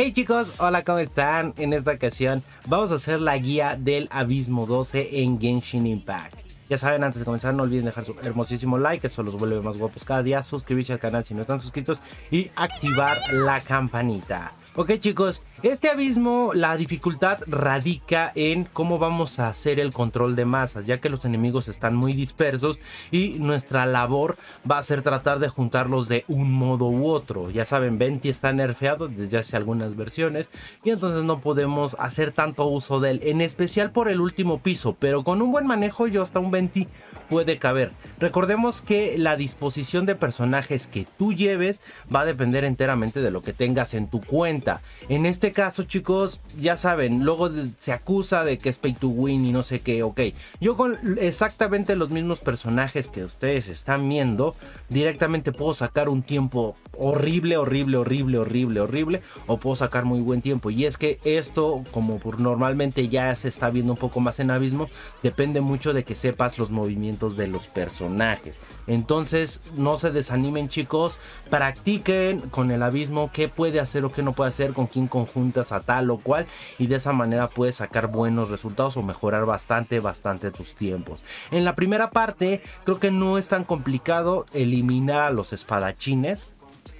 Hey chicos, hola, ¿cómo están? En esta ocasión vamos a hacer la guía del Abismo 12 en Genshin Impact. Ya saben, antes de comenzar no olviden dejar su hermosísimo like, eso los vuelve más guapos cada día, suscribirse al canal si no están suscritos y activar la campanita. Ok chicos, este abismo, la dificultad radica en cómo vamos a hacer el control de masas, ya que los enemigos están muy dispersos y nuestra labor va a ser tratar de juntarlos de un modo u otro. Ya saben, Venti está nerfeado desde hace algunas versiones y entonces no podemos hacer tanto uso de él, en especial por el último piso, pero con un buen manejo yo hasta un Venti puede caber. Recordemos que la disposición de personajes que tú lleves va a depender enteramente de lo que tengas en tu cuenta. En este caso, chicos, ya saben, luego se acusa de que es pay to win y no sé qué, ok. Yo con exactamente los mismos personajes que ustedes están viendo, directamente puedo sacar un tiempo horrible, horrible, horrible, horrible, horrible, o puedo sacar muy buen tiempo. Y es que esto, como normalmente ya se está viendo un poco más en abismo, depende mucho de que sepas los movimientos de los personajes. Entonces, no se desanimen chicos, practiquen con el abismo qué puede hacer o qué no puede hacer, con quién conjuntas a tal o cual y de esa manera puedes sacar buenos resultados o mejorar bastante, bastante tus tiempos. En la primera parte, creo que no es tan complicado eliminar a los espadachines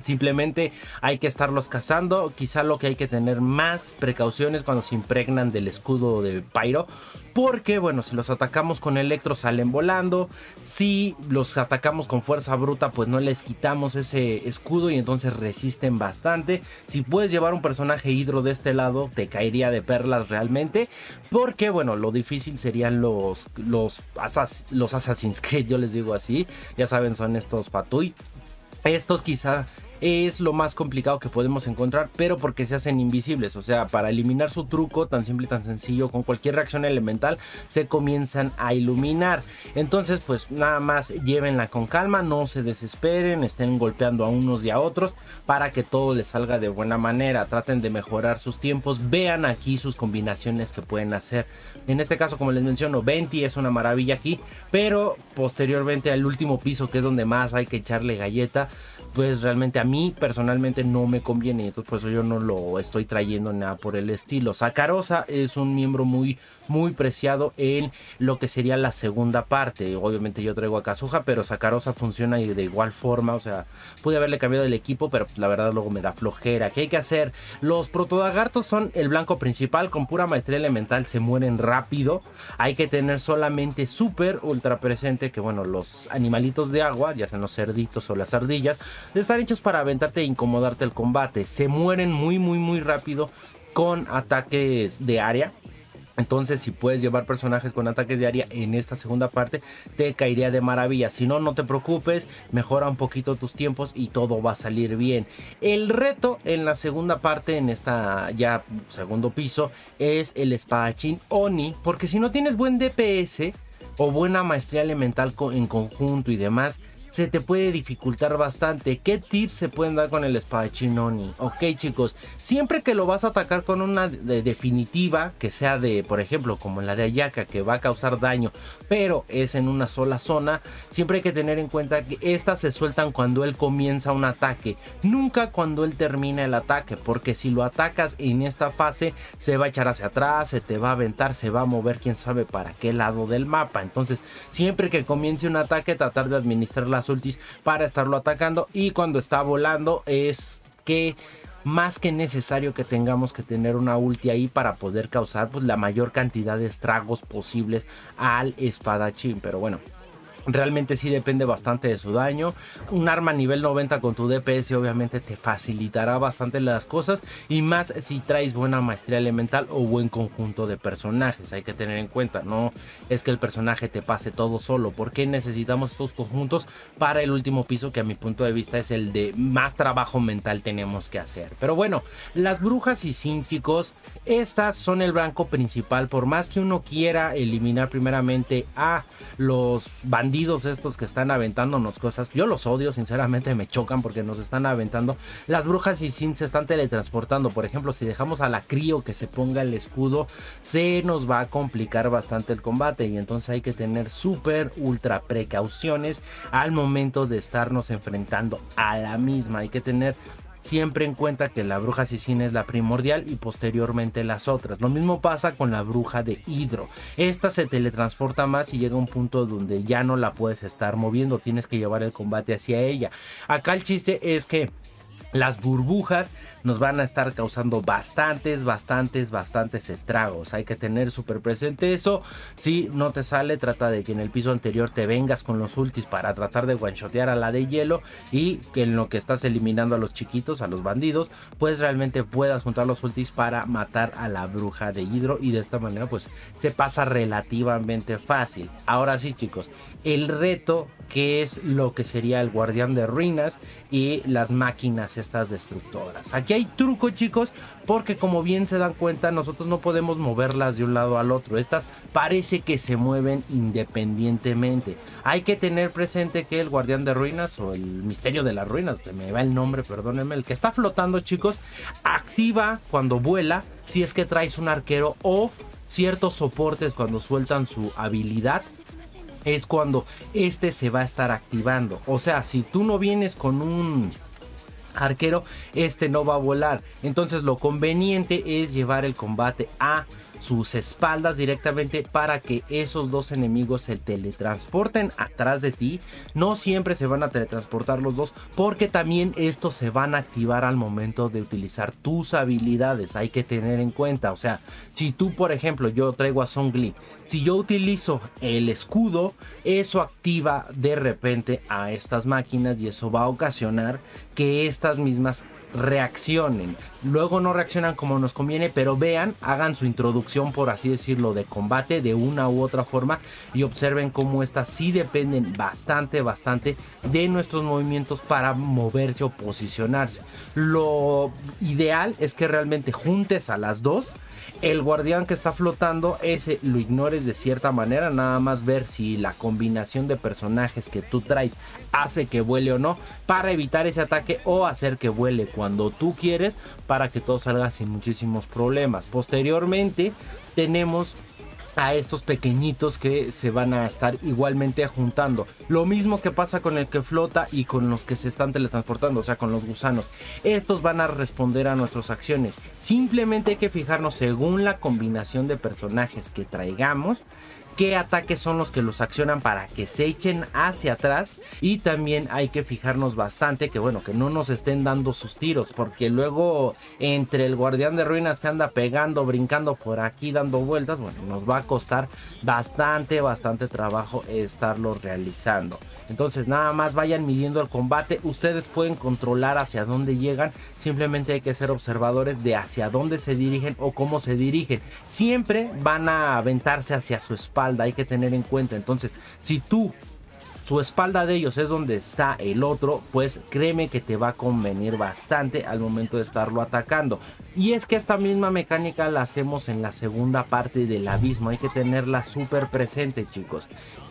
Simplemente hay que estarlos cazando. Quizá lo que hay que tener más precauciones cuando se impregnan del escudo de Pyro. Porque, bueno, si los atacamos con electro salen volando. Si los atacamos con fuerza bruta, pues no les quitamos ese escudo y entonces resisten bastante. Si puedes llevar un personaje hidro de este lado, te caería de perlas realmente. Porque, bueno, lo difícil serían los, los, los Assassin's Creed, yo les digo así. Ya saben, son estos Fatui estos quizá es lo más complicado que podemos encontrar, pero porque se hacen invisibles. O sea, para eliminar su truco, tan simple, y tan sencillo, con cualquier reacción elemental, se comienzan a iluminar. Entonces, pues nada más llévenla con calma, no se desesperen, estén golpeando a unos y a otros para que todo les salga de buena manera. Traten de mejorar sus tiempos, vean aquí sus combinaciones que pueden hacer. En este caso, como les menciono, 20 es una maravilla aquí, pero posteriormente al último piso, que es donde más hay que echarle galleta, pues realmente a mí personalmente no me conviene, entonces pues, por eso yo no lo estoy trayendo nada por el estilo. Sacarosa es un miembro muy, muy preciado en lo que sería la segunda parte. Obviamente yo traigo a Kazuha, pero Sacarosa funciona de igual forma, o sea, pude haberle cambiado el equipo, pero la verdad luego me da flojera. ¿Qué hay que hacer? Los protodagartos son el blanco principal, con pura maestría elemental se mueren rápido. Hay que tener solamente súper ultra presente que bueno, los animalitos de agua, ya sean los cerditos o las ardillas, de estar hechos para aventarte e incomodarte el combate. Se mueren muy, muy, muy rápido con ataques de área. Entonces, si puedes llevar personajes con ataques de área en esta segunda parte, te caería de maravilla. Si no, no te preocupes, mejora un poquito tus tiempos y todo va a salir bien. El reto en la segunda parte, en esta ya segundo piso, es el espadachín Oni. Porque si no tienes buen DPS o buena maestría elemental en conjunto y demás, se te puede dificultar bastante. ¿Qué tips se pueden dar con el espadachinoni? Ok chicos, siempre que lo vas a atacar con una definitiva, que sea de, por ejemplo, como la de Ayaka, que va a causar daño, pero es en una sola zona, siempre hay que tener en cuenta que estas se sueltan cuando él comienza un ataque, nunca cuando él termina el ataque, porque si lo atacas en esta fase, se va a echar hacia atrás, se te va a aventar, se va a mover, quién sabe para qué lado del mapa. Entonces, siempre que comience un ataque, tratar de administrar ultis para estarlo atacando. Y cuando está volando es que más que necesario que tengamos que tener una ulti ahí para poder causar pues, la mayor cantidad de estragos posibles al espadachín. Pero bueno, Realmente sí depende bastante de su daño. Un arma nivel 90 con tu DPS obviamente te facilitará bastante las cosas y más si traes buena maestría elemental o buen conjunto de personajes. Hay que tener en cuenta, no es que el personaje te pase todo solo, porque necesitamos estos conjuntos para el último piso que a mi punto de vista es el de más trabajo mental tenemos que hacer. Pero bueno, las brujas y sínticos, estas son el blanco principal, por más que uno quiera eliminar primeramente a los bandidos estos que están aventándonos cosas. Yo los odio, sinceramente me chocan porque nos están aventando. Las brujas y se están teletransportando. Por ejemplo, si dejamos a la crío que se ponga el escudo, se nos va a complicar bastante el combate. Y entonces hay que tener súper, ultra precauciones al momento de estarnos enfrentando a la misma. Hay que tener siempre en cuenta que la bruja asesina es la primordial y posteriormente las otras. Lo mismo pasa con la bruja de Hidro. Esta se teletransporta más y llega a un punto donde ya no la puedes estar moviendo, tienes que llevar el combate hacia ella. Acá el chiste es que las burbujas nos van a estar causando bastantes, bastantes, bastantes estragos. Hay que tener súper presente eso. Si no te sale, trata de que en el piso anterior te vengas con los ultis para tratar de guanchotear a la de hielo y que en lo que estás eliminando a los chiquitos, a los bandidos, pues realmente puedas juntar los ultis para matar a la bruja de hidro y de esta manera pues se pasa relativamente fácil. Ahora sí chicos, el reto que es lo que sería el guardián de ruinas y las máquinas estas destructoras. Aquí hay truco, chicos, porque como bien se dan cuenta, nosotros no podemos moverlas de un lado al otro. Estas parece que se mueven independientemente. Hay que tener presente que el guardián de ruinas o el misterio de las ruinas, me va el nombre, perdónenme, el que está flotando, chicos, activa cuando vuela si es que traes un arquero o ciertos soportes cuando sueltan su habilidad es cuando este se va a estar activando. O sea, si tú no vienes con un arquero, este no va a volar. Entonces lo conveniente es llevar el combate a sus espaldas directamente para que esos dos enemigos se teletransporten atrás de ti. No siempre se van a teletransportar los dos porque también estos se van a activar al momento de utilizar tus habilidades. Hay que tener en cuenta, o sea, si tú por ejemplo yo traigo a Songli, si yo utilizo el escudo, eso activa de repente a estas máquinas y eso va a ocasionar que estas mismas reaccionen luego no reaccionan como nos conviene, pero vean, hagan su introducción, por así decirlo, de combate de una u otra forma y observen cómo estas sí dependen bastante, bastante de nuestros movimientos para moverse o posicionarse. Lo ideal es que realmente juntes a las dos el guardián que está flotando, ese lo ignores de cierta manera, nada más ver si la combinación de personajes que tú traes hace que vuele o no, para evitar ese ataque o hacer que vuele cuando tú quieres, para que todo salga sin muchísimos problemas. Posteriormente tenemos a estos pequeñitos que se van a estar igualmente juntando. Lo mismo que pasa con el que flota y con los que se están teletransportando, o sea, con los gusanos. Estos van a responder a nuestras acciones. Simplemente hay que fijarnos según la combinación de personajes que traigamos qué ataques son los que los accionan para que se echen hacia atrás y también hay que fijarnos bastante que bueno que no nos estén dando sus tiros porque luego entre el guardián de ruinas que anda pegando brincando por aquí dando vueltas bueno nos va a costar bastante bastante trabajo estarlo realizando entonces nada más vayan midiendo el combate ustedes pueden controlar hacia dónde llegan simplemente hay que ser observadores de hacia dónde se dirigen o cómo se dirigen siempre van a aventarse hacia su espalda hay que tener en cuenta. Entonces, si tú su espalda de ellos es donde está el otro, pues créeme que te va a convenir bastante al momento de estarlo atacando. Y es que esta misma mecánica la hacemos en la segunda parte del abismo, hay que tenerla súper presente chicos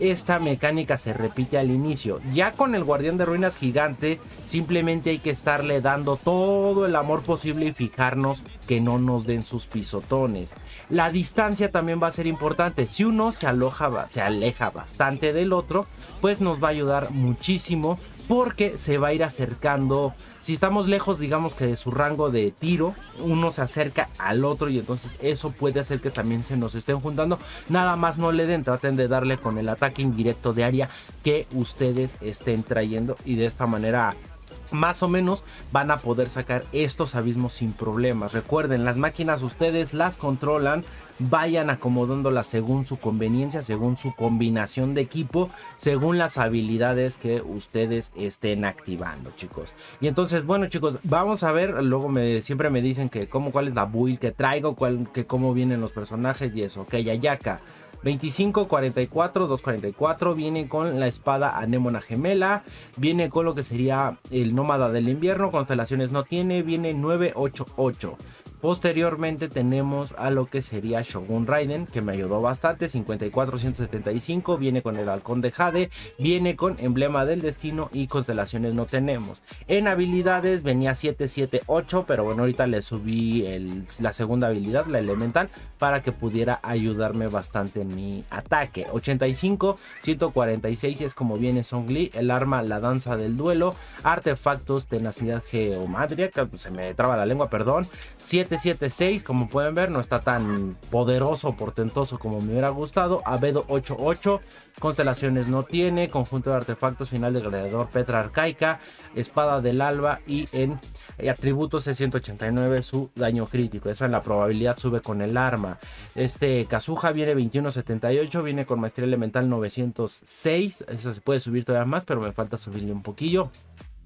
esta mecánica se repite al inicio. Ya con el guardián de ruinas gigante, simplemente hay que estarle dando todo el amor posible y fijarnos que no nos den sus pisotones. La distancia también va a ser importante. Si uno se, aloja, se aleja bastante del otro, pues nos va a ayudar muchísimo porque se va a ir acercando. Si estamos lejos, digamos que de su rango de tiro, uno se acerca al otro y entonces eso puede hacer que también se nos estén juntando. Nada más no le den, traten de darle con el ataque indirecto de área que ustedes estén trayendo y de esta manera más o menos van a poder sacar estos abismos sin problemas. Recuerden, las máquinas ustedes las controlan, vayan acomodándolas según su conveniencia, según su combinación de equipo, según las habilidades que ustedes estén activando, chicos. Y entonces, bueno, chicos, vamos a ver, luego siempre me dicen que cómo, cuál es la build que traigo, cuál, que cómo vienen los personajes y eso. Ok, Ayaka. 25, 244. Viene con la espada anémona gemela. Viene con lo que sería el nómada del invierno. Constelaciones no tiene. Viene 988. Posteriormente tenemos a lo que sería Shogun Raiden, que me ayudó bastante, 5475, viene con el halcón de Jade, viene con emblema del destino y constelaciones no tenemos. En habilidades venía 778, pero bueno, ahorita le subí la segunda habilidad, la elemental, para que pudiera ayudarme bastante en mi ataque. 85, 146 es como viene Songli, el arma la danza del duelo, artefactos, tenacidad geomadria, que se me traba la lengua, perdón, 7 776, como pueden ver, no está tan poderoso, portentoso como me hubiera gustado. Abedo 88, constelaciones no tiene, conjunto de artefactos final de gladiador Petra Arcaica, espada del alba y en atributos es 189 su daño crítico. esa en la probabilidad sube con el arma. Este Kazuha viene 2178, viene con maestría elemental 906. Esa se puede subir todavía más, pero me falta subirle un poquillo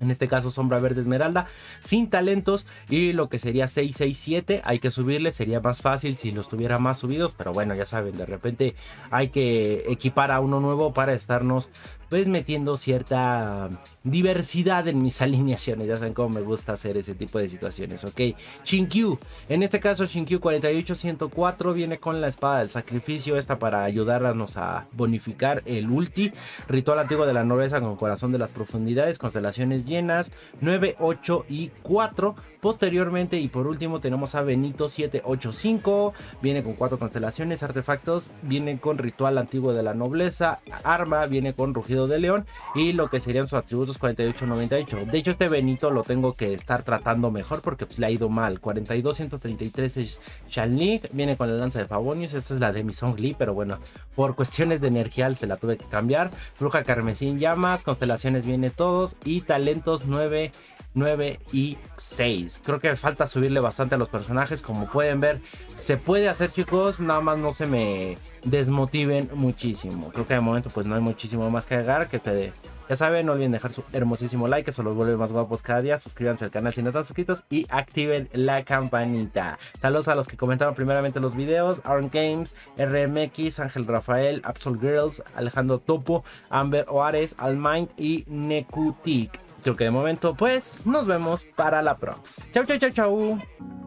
en este caso sombra verde esmeralda, sin talentos y lo que sería 667 hay que subirle, sería más fácil si los tuviera más subidos, pero bueno, ya saben, de repente hay que equipar a uno nuevo para estarnos pues metiendo cierta diversidad en mis alineaciones. Ya saben cómo me gusta hacer ese tipo de situaciones, ¿ok? Shinkyu, en este caso Shinkyu 48104 viene con la espada del sacrificio, esta para ayudarnos a bonificar el ulti. Ritual antiguo de la nobleza con corazón de las profundidades, constelaciones llenas, 9, 8 y 4. Posteriormente y por último tenemos a Benito 785, viene con cuatro constelaciones, artefactos, viene con ritual antiguo de la nobleza, arma, viene con rugido de león y lo que serían sus atributos 4898. De hecho este Benito lo tengo que estar tratando mejor porque pues, le ha ido mal. 42-133 es Shanlik, viene con la lanza de Favonius, esta es la de mi pero bueno, por cuestiones de energía se la tuve que cambiar. Bruja carmesín, llamas, constelaciones viene todos y talentos 9 9 y 6. Creo que falta subirle bastante a los personajes, como pueden ver. Se puede hacer, chicos, nada más no se me desmotiven muchísimo. Creo que de momento pues no hay muchísimo más que agregar, que pede ya saben, no olviden dejar su hermosísimo like, Eso los vuelve más guapos cada día. Suscríbanse al canal si no están suscritos y activen la campanita. Saludos a los que comentaron primeramente los videos: Aaron Games, RMX, Ángel Rafael, Absol Girls, Alejandro Topo, Amber Oares, Almind y nekutik Creo que de momento, pues, nos vemos para la prox. Chau, chau, chau, chau.